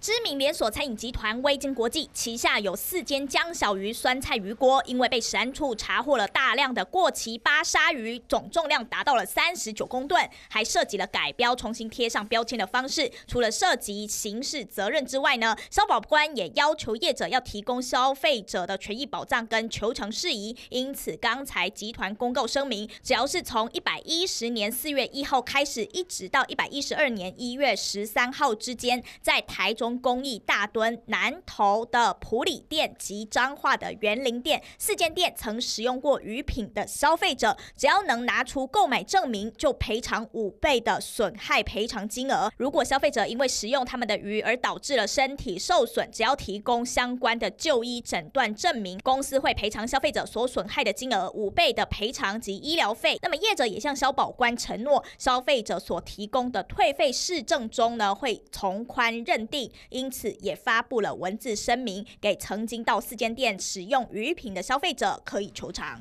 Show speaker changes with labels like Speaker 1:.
Speaker 1: 知名连锁餐饮集团威金国际旗下有四间江小鱼酸菜鱼锅，因为被食安处查获了大量的过期巴沙鱼，总重量达到了三十九公吨，还涉及了改标、重新贴上标签的方式。除了涉及刑事责任之外呢，消保官也要求业者要提供消费者的权益保障跟求偿事宜。因此，刚才集团公告声明，只要是从一百一十年四月一号开始，一直到一百一十二年一月十三号之间，在台中。工艺大墩南头的普里店及彰化的园林店四间店曾使用过鱼品的消费者，只要能拿出购买证明，就赔偿五倍的损害赔偿金额。如果消费者因为食用他们的鱼而导致了身体受损，只要提供相关的就医诊断证明，公司会赔偿消费者所损害的金额五倍的赔偿及医疗费。那么业者也向消保官承诺，消费者所提供的退费市政中呢，会从宽认定。因此，也发布了文字声明，给曾经到四间店使用鱼品的消费者可以求偿。